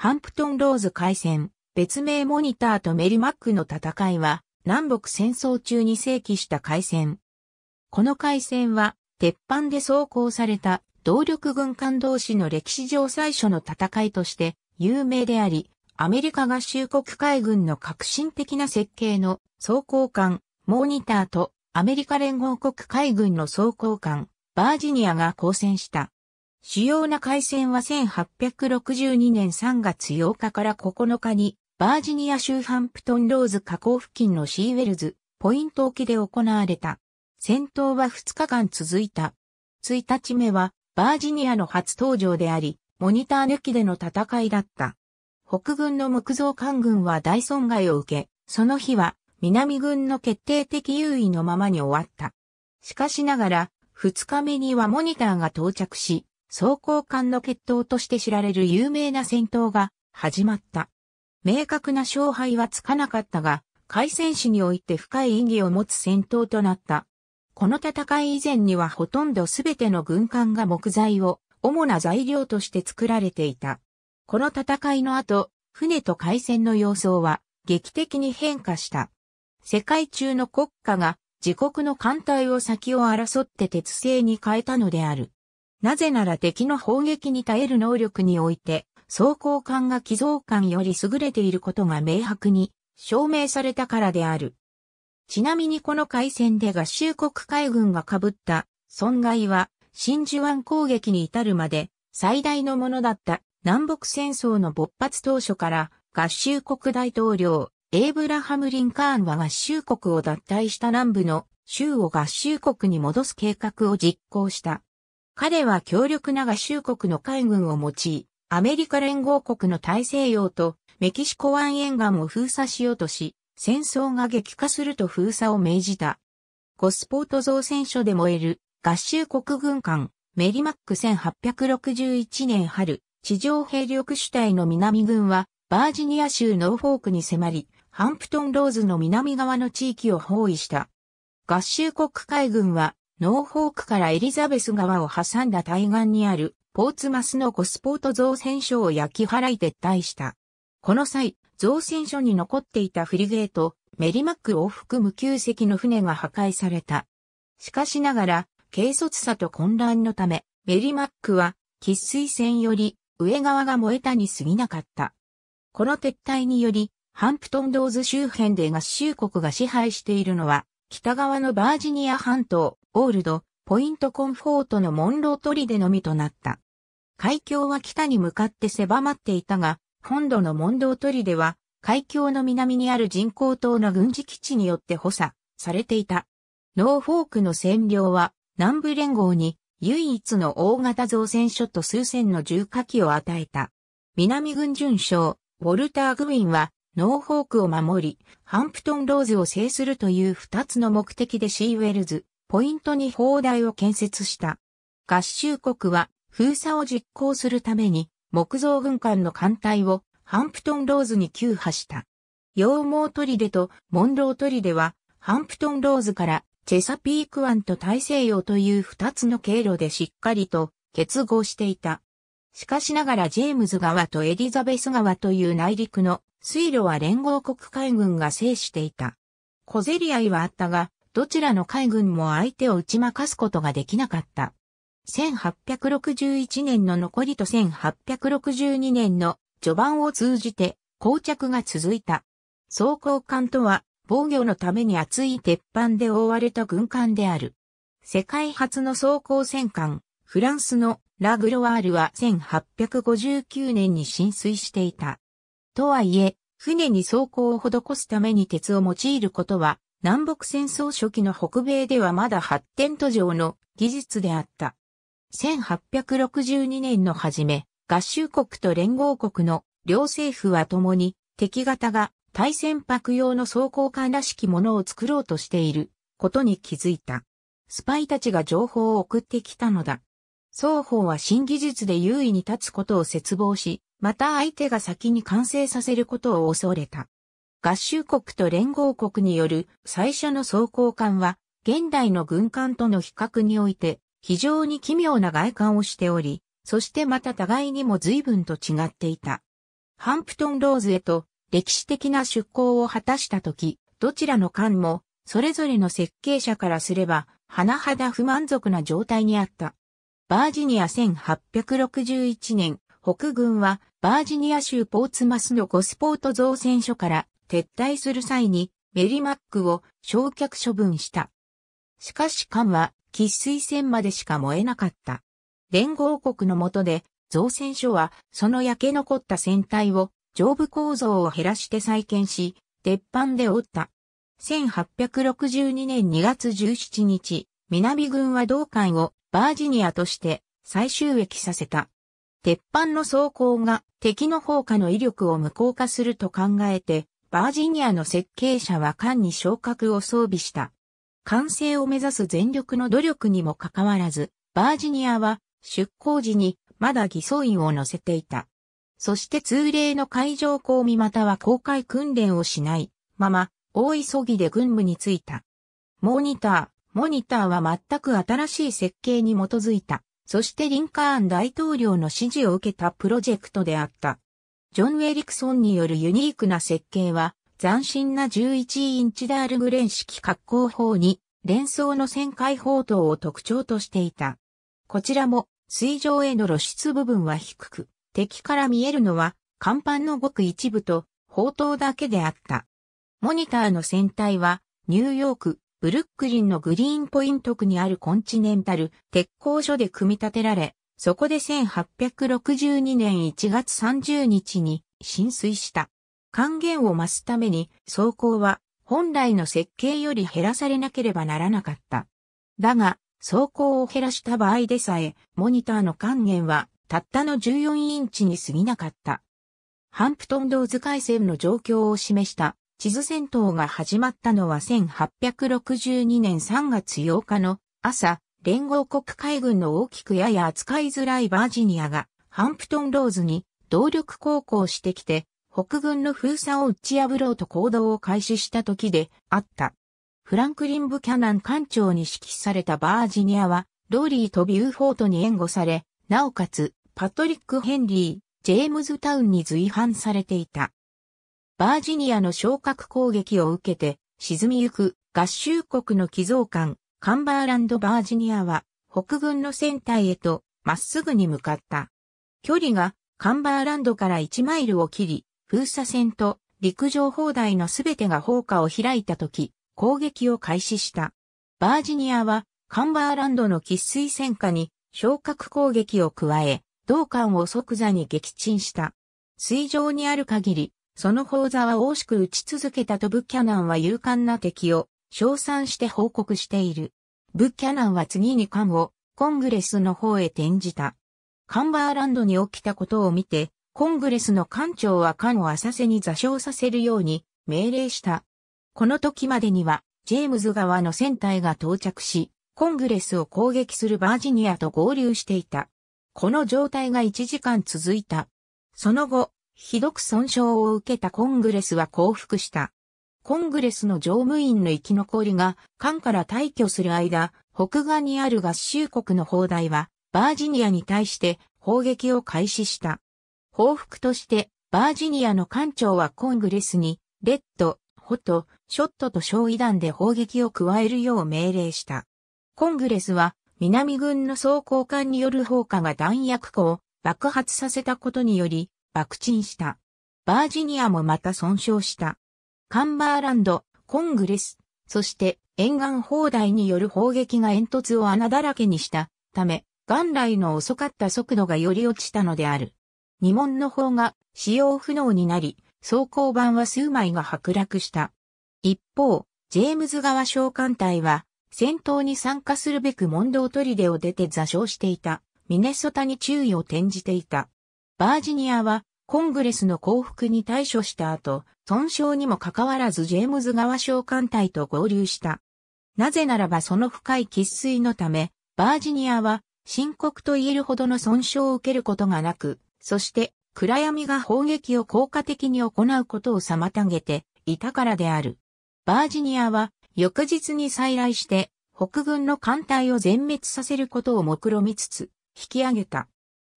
ハンプトンローズ海戦、別名モニターとメリマックの戦いは、南北戦争中に正規した海戦。この海戦は、鉄板で走行された動力軍艦同士の歴史上最初の戦いとして有名であり、アメリカ合衆国海軍の革新的な設計の装甲艦、モニターとアメリカ連合国海軍の装甲艦、バージニアが交戦した。主要な海戦は1862年3月8日から9日に、バージニア州ハンプトンローズ河口付近のシーウェルズ、ポイント沖で行われた。戦闘は2日間続いた。1日目は、バージニアの初登場であり、モニター抜きでの戦いだった。北軍の木造艦軍は大損害を受け、その日は南軍の決定的優位のままに終わった。しかしながら、2日目にはモニターが到着し、装甲艦の決闘として知られる有名な戦闘が始まった。明確な勝敗はつかなかったが、海戦士において深い意義を持つ戦闘となった。この戦い以前にはほとんど全ての軍艦が木材を主な材料として作られていた。この戦いの後、船と海戦の様相は劇的に変化した。世界中の国家が自国の艦隊を先を争って鉄製に変えたのである。なぜなら敵の砲撃に耐える能力において、装甲艦が寄贈艦より優れていることが明白に証明されたからである。ちなみにこの海戦で合衆国海軍が被った損害は真珠湾攻撃に至るまで最大のものだった南北戦争の勃発当初から合衆国大統領エイブラハム・リンカーンは合衆国を脱退した南部の州を合衆国に戻す計画を実行した。彼は強力な合衆国の海軍を用い、アメリカ連合国の大西洋とメキシコ湾沿岸を封鎖しようとし、戦争が激化すると封鎖を命じた。ゴスポート造船所で燃える合衆国軍艦メリマック1861年春、地上兵力主体の南軍はバージニア州ノーフォークに迫り、ハンプトンローズの南側の地域を包囲した。合衆国海軍はノーホークからエリザベス川を挟んだ対岸にあるポーツマスのコスポート造船所を焼き払い撤退した。この際、造船所に残っていたフリゲート、メリマックを含む旧石の船が破壊された。しかしながら、軽率さと混乱のため、メリマックは、喫水船より上側が燃えたに過ぎなかった。この撤退により、ハンプトンドーズ周辺で合衆国が支配しているのは北側のバージニア半島、オールド、ポイントコンフォートのモンロー砦のみとなった。海峡は北に向かって狭まっていたが、本土のモンロー砦は、海峡の南にある人工島の軍事基地によって補佐されていた。ノーフォークの占領は南部連合に唯一の大型造船所と数千の重火器を与えた。南軍巡将、ウォルター・グウィンはノーフォークを守り、ハンプトンローズを制するという二つの目的でシーウェルズ、ポイントに砲台を建設した。合衆国は封鎖を実行するために木造軍艦の艦隊をハンプトンローズに急破した。羊毛砦とモンロー砦はハンプトンローズからチェサピーク湾と大西洋という二つの経路でしっかりと結合していた。しかしながらジェームズ川とエリザベス川という内陸の水路は連合国海軍が制していた。小競り合いはあったが、どちらの海軍も相手を打ち負かすことができなかった。1861年の残りと1862年の序盤を通じて、膠着が続いた。装甲艦とは、防御のために厚い鉄板で覆われた軍艦である。世界初の装甲戦艦、フランスのラグロワールは1859年に浸水していた。とはいえ、船に装甲を施すために鉄を用いることは、南北戦争初期の北米ではまだ発展途上の技術であった。1862年の初め、合衆国と連合国の両政府は共に敵型が対船舶用の装甲艦らしきものを作ろうとしていることに気づいた。スパイたちが情報を送ってきたのだ。双方は新技術で優位に立つことを絶望し、また相手が先に完成させることを恐れた。合衆国と連合国による最初の装甲艦は、現代の軍艦との比較において、非常に奇妙な外観をしており、そしてまた互いにも随分と違っていた。ハンプトンローズへと歴史的な出航を果たしたとき、どちらの艦も、それぞれの設計者からすれば、甚だ不満足な状態にあった。バージニア1861年、北軍はバージニア州ポーツマスのゴスポート造船所から撤退する際にメリマックを焼却処分した。しかし艦は喫水船までしか燃えなかった。連合国の下で造船所はその焼け残った船体を上部構造を減らして再建し、鉄板で折った。1862年2月17日、南軍は同会をバージニアとして再収益させた。鉄板の装甲が敵の砲火の威力を無効化すると考えて、バージニアの設計者は艦に昇格を装備した。完成を目指す全力の努力にもかかわらず、バージニアは出航時にまだ偽装員を乗せていた。そして通例の海上公務または公開訓練をしないまま、大急ぎで軍務に就いた。モニター。モニターは全く新しい設計に基づいた、そしてリンカーン大統領の指示を受けたプロジェクトであった。ジョン・ウェリクソンによるユニークな設計は、斬新な11インチダールグレン式滑好法に、連想の旋回砲塔を特徴としていた。こちらも、水上への露出部分は低く、敵から見えるのは、甲板のごく一部と、砲塔だけであった。モニターの船体は、ニューヨーク、ブルックリンのグリーンポイント区にあるコンチネンタル鉄工所で組み立てられ、そこで1862年1月30日に浸水した。還元を増すために走行は本来の設計より減らされなければならなかった。だが、走行を減らした場合でさえ、モニターの還元はたったの14インチに過ぎなかった。ハンプトンドーズ回線の状況を示した地図戦闘が始まったのは1862年3月8日の朝、連合国海軍の大きくやや扱いづらいバージニアが、ハンプトンローズに動力航行してきて、北軍の封鎖を打ち破ろうと行動を開始した時であった。フランクリン・ブキャナン艦長に指揮されたバージニアは、ローリーとビューフォートに援護され、なおかつ、パトリック・ヘンリー、ジェームズタウンに随伴されていた。バージニアの昇格攻撃を受けて、沈みゆく合衆国の寄贈艦、カンバーランド・バージニアは、北軍の船体へと、まっすぐに向かった。距離が、カンバーランドから1マイルを切り、封鎖船と陸上砲台のすべてが砲火を開いた時、攻撃を開始した。バージニアは、カンバーランドの喫水戦火に、昇格攻撃を加え、同艦を即座に撃沈した。水上にある限り、その講座は大しく打ち続けたとブッキャナンは勇敢な敵を称賛して報告している。ブッキャナンは次に艦をコングレスの方へ転じた。カンバーランドに起きたことを見て、コングレスの艦長は艦を浅瀬に座礁させるように命令した。この時までには、ジェームズ川の船体が到着し、コングレスを攻撃するバージニアと合流していた。この状態が1時間続いた。その後、ひどく損傷を受けたコングレスは降伏した。コングレスの乗務員の生き残りが、艦から退去する間、北岸にある合衆国の砲台は、バージニアに対して砲撃を開始した。報復として、バージニアの艦長はコングレスに、レッド、ホト、ショットと焼夷弾で砲撃を加えるよう命令した。コングレスは、南軍の装甲艦による砲火が弾薬庫を爆発させたことにより、爆沈した。バージニアもまた損傷した。カンバーランド、コングレス、そして沿岸砲台による砲撃が煙突を穴だらけにしたため、元来の遅かった速度がより落ちたのである。二門の砲が使用不能になり、装甲板は数枚が剥落した。一方、ジェームズ川召喚隊は、戦闘に参加するべく問答砦を出て座礁していた、ミネソタに注意を転じていた。バージニアはコングレスの降伏に対処した後、損傷にもかかわらずジェームズ川商艦隊と合流した。なぜならばその深い喫水のため、バージニアは深刻と言えるほどの損傷を受けることがなく、そして暗闇が砲撃を効果的に行うことを妨げていたからである。バージニアは翌日に再来して北軍の艦隊を全滅させることを目論みつつ引き上げた。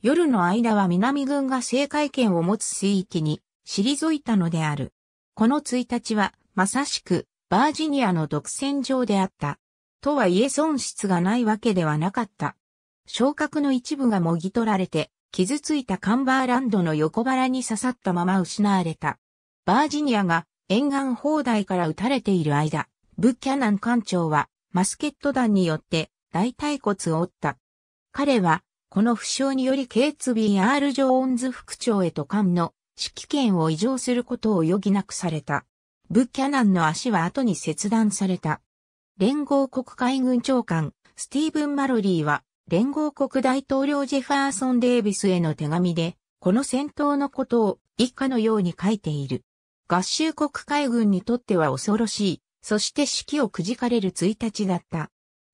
夜の間は南軍が正解権を持つ水域に退いたのである。この1日は、まさしく、バージニアの独占上であった。とはいえ損失がないわけではなかった。昇格の一部がもぎ取られて、傷ついたカンバーランドの横腹に刺さったまま失われた。バージニアが沿岸砲台から撃たれている間、ブッキャナン艦長はマスケット弾によって大腿骨を折った。彼はこの負傷によりケーツ・ B.R. ジョーンズ副長へと艦の指揮権を移譲することを余儀なくされた。ブキャナンの足は後に切断された。連合国海軍長官、スティーブン・マロリーは、連合国大統領ジェファーソン・デイビスへの手紙で、この戦闘のことを以下のように書いている。合衆国海軍にとっては恐ろしい、そして指揮をくじかれる1日だった。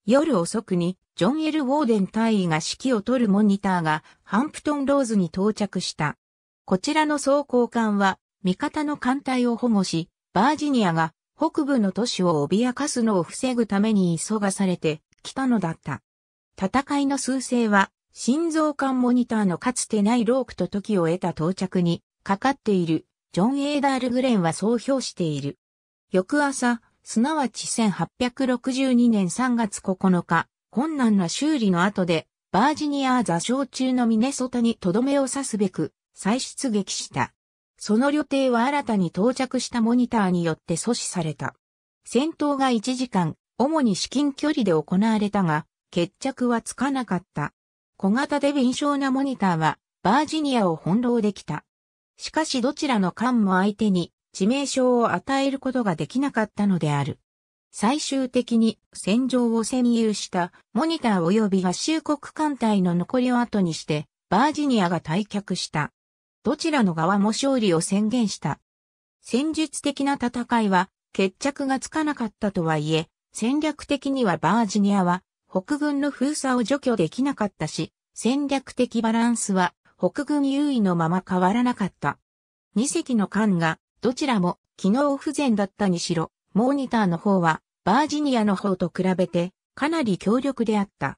夜遅くに、ジョン・エル・ウォーデン大尉が指揮を取るモニターが、ハンプトン・ローズに到着した。こちらの装甲艦は、味方の艦隊を保護し、バージニアが北部の都市を脅かすのを防ぐために急がされてきたのだった。戦いの数勢は、心臓艦モニターのかつてないロークと時を得た到着にかかっている、ジョン・エーダール・グレンはそう評している。翌朝、すなわち1862年3月9日、困難な修理の後で、バージニア座礁中のミネソタにとどめを刺すべく、再出撃した。その旅程は新たに到着したモニターによって阻止された。戦闘が1時間、主に至近距離で行われたが、決着はつかなかった。小型で敏捷なモニターは、バージニアを翻弄できた。しかしどちらの艦も相手に、致命傷を与えることができなかったのである。最終的に戦場を占有したモニター及び合衆国艦隊の残りを後にしてバージニアが退却した。どちらの側も勝利を宣言した。戦術的な戦いは決着がつかなかったとはいえ、戦略的にはバージニアは北軍の封鎖を除去できなかったし、戦略的バランスは北軍優位のまま変わらなかった。2隻の艦がどちらも機能不全だったにしろ、モニターの方はバージニアの方と比べてかなり強力であった。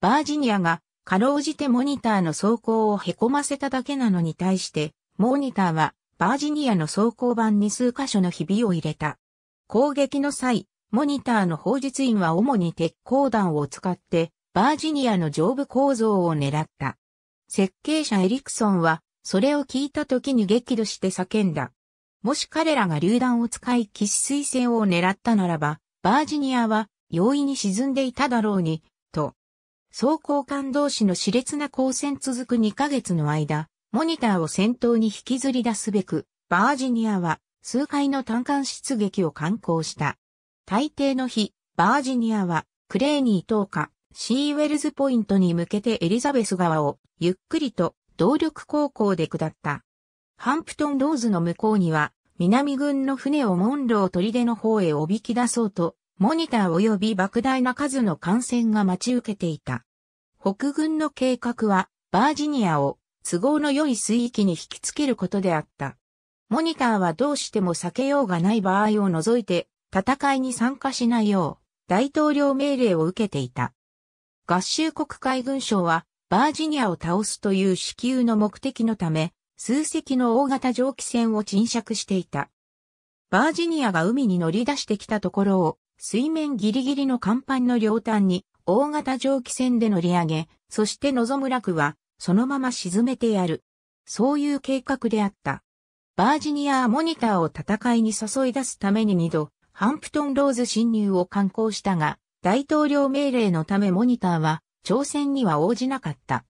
バージニアがかろうじてモニターの走行を凹ませただけなのに対して、モニターはバージニアの走行板に数箇所のひびを入れた。攻撃の際、モニターの砲術員は主に鉄鋼弾を使ってバージニアの上部構造を狙った。設計者エリクソンはそれを聞いた時に激怒して叫んだ。もし彼らが榴弾を使い死水船を狙ったならば、バージニアは容易に沈んでいただろうに、と。装甲艦同士の熾烈な交戦続く2ヶ月の間、モニターを先頭に引きずり出すべく、バージニアは数回の単艦出撃を観光した。大抵の日、バージニアはクレーニー島下、シーウェルズポイントに向けてエリザベス川をゆっくりと動力航行で下った。ハンプトンローズの向こうには、南軍の船をモンロー砦の方へおびき出そうと、モニター及び莫大な数の艦船が待ち受けていた。北軍の計画は、バージニアを都合の良い水域に引きつけることであった。モニターはどうしても避けようがない場合を除いて、戦いに参加しないよう、大統領命令を受けていた。合衆国海軍省は、バージニアを倒すという支給の目的のため、数隻の大型蒸気船を沈着していた。バージニアが海に乗り出してきたところを、水面ギリギリの甲板の両端に大型蒸気船で乗り上げ、そして望む楽は、そのまま沈めてやる。そういう計画であった。バージニアはモニターを戦いに誘い出すために二度、ハンプトンローズ侵入を敢行したが、大統領命令のためモニターは、挑戦には応じなかった。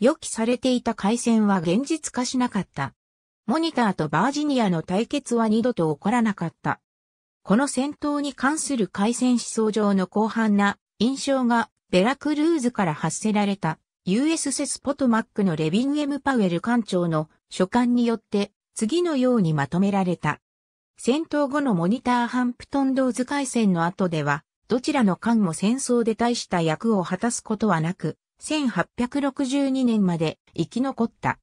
予期されていた回戦は現実化しなかった。モニターとバージニアの対決は二度と起こらなかった。この戦闘に関する回戦思想上の広範な印象がベラクルーズから発せられた US セスポトマックのレビン・エム・パウエル艦長の書簡によって次のようにまとめられた。戦闘後のモニターハンプトンドーズ海戦の後では、どちらの艦も戦争で大した役を果たすことはなく、1862年まで生き残った。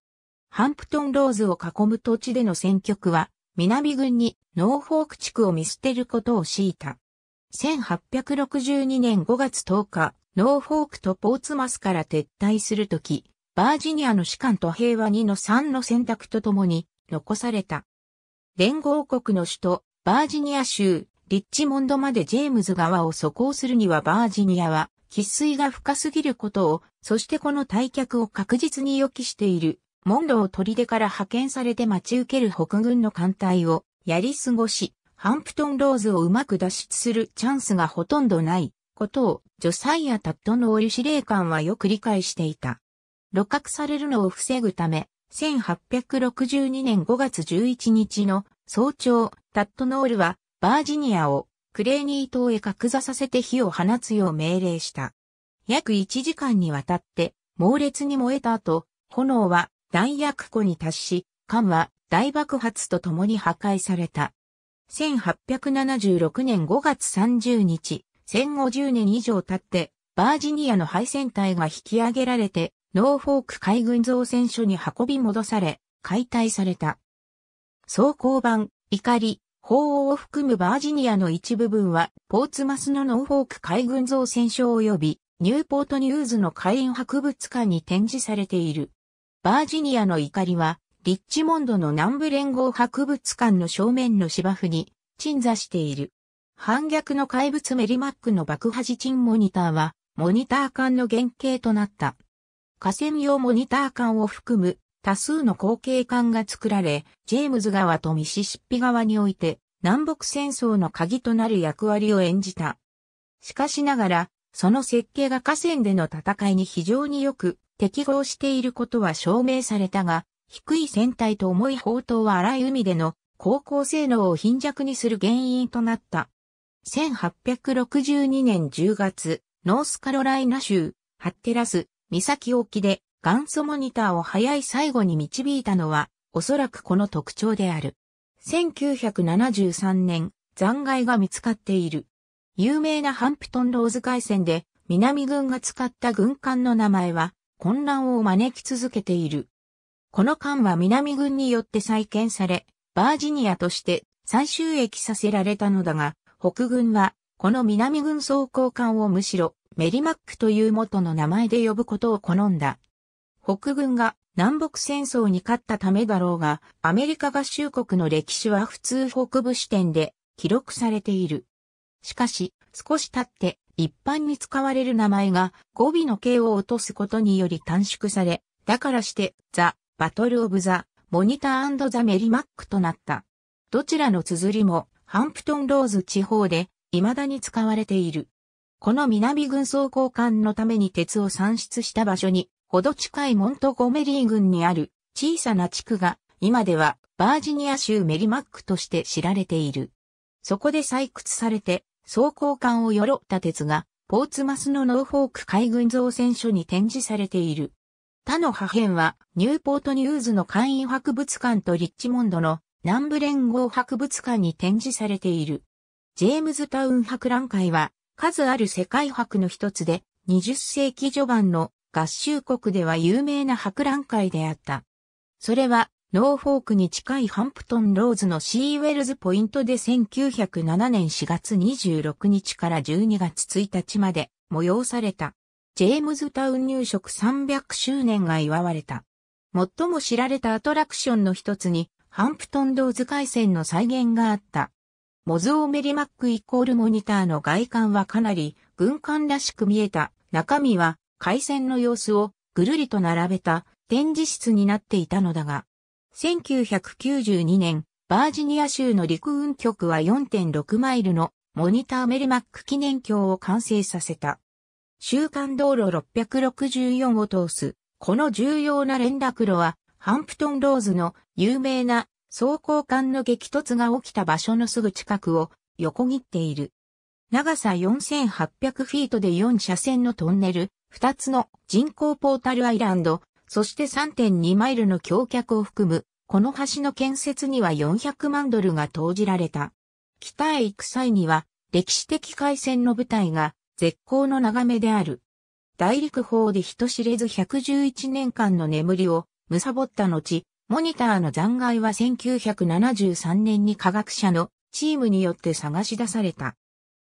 ハンプトンローズを囲む土地での戦局は、南軍にノーフォーク地区を見捨てることを強いた。1862年5月10日、ノーフォークとポーツマスから撤退するとき、バージニアの士官と平和2の3の選択とともに残された。連合国の首都、バージニア州、リッチモンドまでジェームズ川を渡行するにはバージニアは喫水が深すぎることを、そしてこの退却を確実に予期している、モンロり砦から派遣されて待ち受ける北軍の艦隊をやり過ごし、ハンプトンローズをうまく脱出するチャンスがほとんどないことをジョサイア・タットのー司令官はよく理解していた。露獲されるのを防ぐため、1862年5月11日の早朝、タットノールはバージニアをクレーニー島へ格座させて火を放つよう命令した。約1時間にわたって、猛烈に燃えた後、炎は弾薬庫に達し、艦は大爆発と共に破壊された。1876年5月30日、戦後10年以上経って、バージニアの敗戦隊が引き上げられて、ノーフォーク海軍造船所に運び戻され、解体された。装甲版、怒り、法王を含むバージニアの一部分は、ポーツマスのノーフォーク海軍造船所及び、ニューポートニューズの海援博物館に展示されている。バージニアの怒りは、リッチモンドの南部連合博物館の正面の芝生に鎮座している。反逆の怪物メリマックの爆破地鎮モニターは、モニター艦の原型となった。河川用モニター艦を含む多数の後継艦が作られ、ジェームズ川とミシシッピ川において南北戦争の鍵となる役割を演じた。しかしながら、その設計が河川での戦いに非常によく適合していることは証明されたが、低い船体と重い砲塔は荒い海での航行性能を貧弱にする原因となった。1862年10月、ノースカロライナ州、ハッテラス、岬沖で元祖モニターを早い最後に導いたのは、おそらくこの特徴である。1973年、残骸が見つかっている。有名なハンプトンローズ海戦で、南軍が使った軍艦の名前は、混乱を招き続けている。この艦は南軍によって再建され、バージニアとして再収益させられたのだが、北軍は、この南軍装甲艦をむしろ、メリマックという元の名前で呼ぶことを好んだ。北軍が南北戦争に勝ったためだろうが、アメリカ合衆国の歴史は普通北部視点で記録されている。しかし、少し経って一般に使われる名前が語尾の形を落とすことにより短縮され、だからしてザ・バトル・オブ・ザ・モニターザ・メリマックとなった。どちらの綴りもハンプトン・ローズ地方で未だに使われている。この南軍総交換のために鉄を産出した場所にほど近いモントゴメリー郡にある小さな地区が今ではバージニア州メリマックとして知られている。そこで採掘されて装甲艦をよろった鉄がポーツマスのノーフォーク海軍造船所に展示されている。他の破片はニューポートニューズの会員博物館とリッチモンドの南部連合博物館に展示されている。ジェームズタウン博覧会は数ある世界博の一つで20世紀序盤の合衆国では有名な博覧会であった。それは、ノーフォークに近いハンプトン・ローズのシーウェルズポイントで1907年4月26日から12月1日まで催された。ジェームズタウン入植300周年が祝われた。最も知られたアトラクションの一つに、ハンプトン・ローズ海戦の再現があった。モズオメリマックイコールモニターの外観はかなり軍艦らしく見えた。中身は海戦の様子をぐるりと並べた展示室になっていたのだが、1992年、バージニア州の陸運局は4.6マイルのモニターメルマック記念橋を完成させた。週間道路664を通す、この重要な連絡路は、ハンプトンローズの有名な走行艦の激突が起きた場所のすぐ近くを横切っている。長さ4800フィートで4車線のトンネル、2つの人工ポータルアイランド、そして3.2マイルの橋脚を含む、この橋の建設には400万ドルが投じられた。北へ行く際には、歴史的海戦の舞台が絶好の眺めである。大陸法で人知れず111年間の眠りを、むさぼった後、モニターの残骸は1973年に科学者のチームによって探し出された。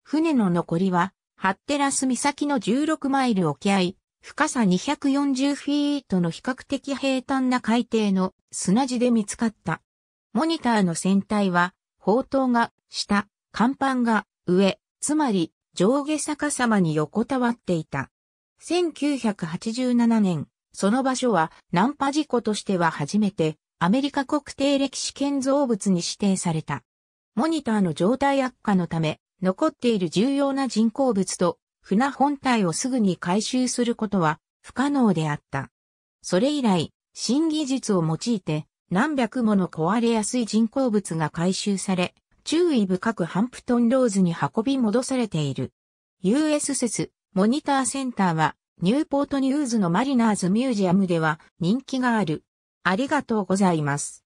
船の残りはハッテラス岬の16マイル沖合、深さ240フィートの比較的平坦な海底の砂地で見つかった。モニターの船体は、砲塔が下、甲板が上、つまり上下逆さまに横たわっていた。1987年、その場所はナンパ事故としては初めてアメリカ国定歴史建造物に指定された。モニターの状態悪化のため、残っている重要な人工物と船本体をすぐに回収することは不可能であった。それ以来、新技術を用いて何百もの壊れやすい人工物が回収され、注意深くハンプトンローズに運び戻されている。US s モニターセンターは、ニューポートニューズのマリナーズミュージアムでは人気がある。ありがとうございます。